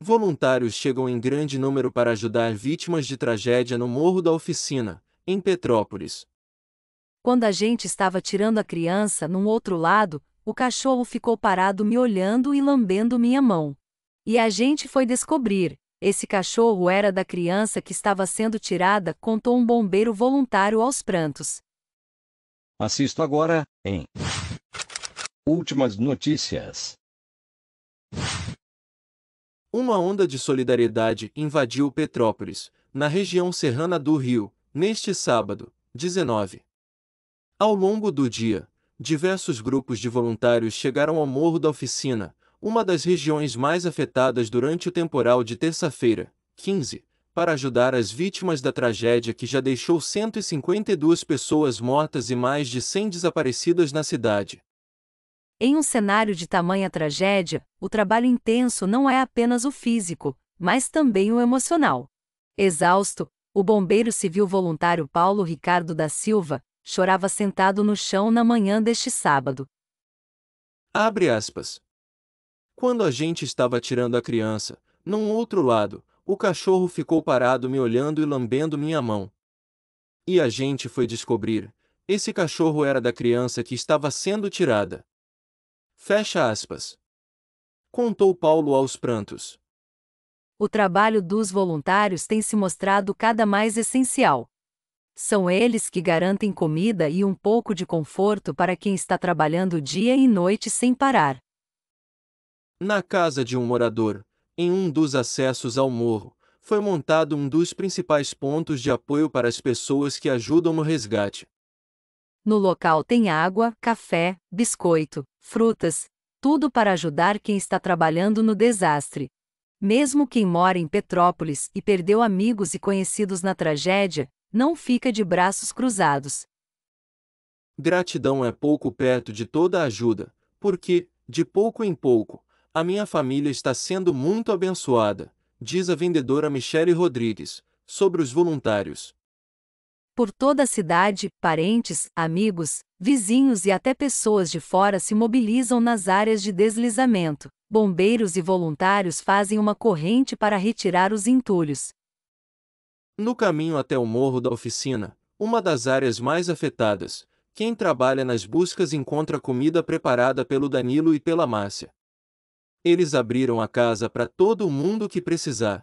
Voluntários chegam em grande número para ajudar vítimas de tragédia no Morro da Oficina, em Petrópolis. Quando a gente estava tirando a criança num outro lado, o cachorro ficou parado me olhando e lambendo minha mão. E a gente foi descobrir. Esse cachorro era da criança que estava sendo tirada, contou um bombeiro voluntário aos prantos. Assisto agora, em Últimas notícias. Uma onda de solidariedade invadiu Petrópolis, na região serrana do Rio, neste sábado, 19. Ao longo do dia, diversos grupos de voluntários chegaram ao Morro da Oficina, uma das regiões mais afetadas durante o temporal de terça-feira, 15, para ajudar as vítimas da tragédia que já deixou 152 pessoas mortas e mais de 100 desaparecidas na cidade. Em um cenário de tamanha tragédia, o trabalho intenso não é apenas o físico, mas também o emocional. Exausto, o bombeiro civil voluntário Paulo Ricardo da Silva chorava sentado no chão na manhã deste sábado. Abre aspas. Quando a gente estava tirando a criança, num outro lado, o cachorro ficou parado me olhando e lambendo minha mão. E a gente foi descobrir: esse cachorro era da criança que estava sendo tirada. Fecha aspas. Contou Paulo aos prantos. O trabalho dos voluntários tem se mostrado cada mais essencial. São eles que garantem comida e um pouco de conforto para quem está trabalhando dia e noite sem parar. Na casa de um morador, em um dos acessos ao morro, foi montado um dos principais pontos de apoio para as pessoas que ajudam no resgate. No local tem água, café, biscoito, frutas, tudo para ajudar quem está trabalhando no desastre. Mesmo quem mora em Petrópolis e perdeu amigos e conhecidos na tragédia, não fica de braços cruzados. Gratidão é pouco perto de toda ajuda, porque, de pouco em pouco, a minha família está sendo muito abençoada, diz a vendedora Michele Rodrigues, sobre os voluntários. Por toda a cidade, parentes, amigos, vizinhos e até pessoas de fora se mobilizam nas áreas de deslizamento. Bombeiros e voluntários fazem uma corrente para retirar os entulhos. No caminho até o morro da oficina, uma das áreas mais afetadas, quem trabalha nas buscas encontra comida preparada pelo Danilo e pela Márcia. Eles abriram a casa para todo mundo que precisar,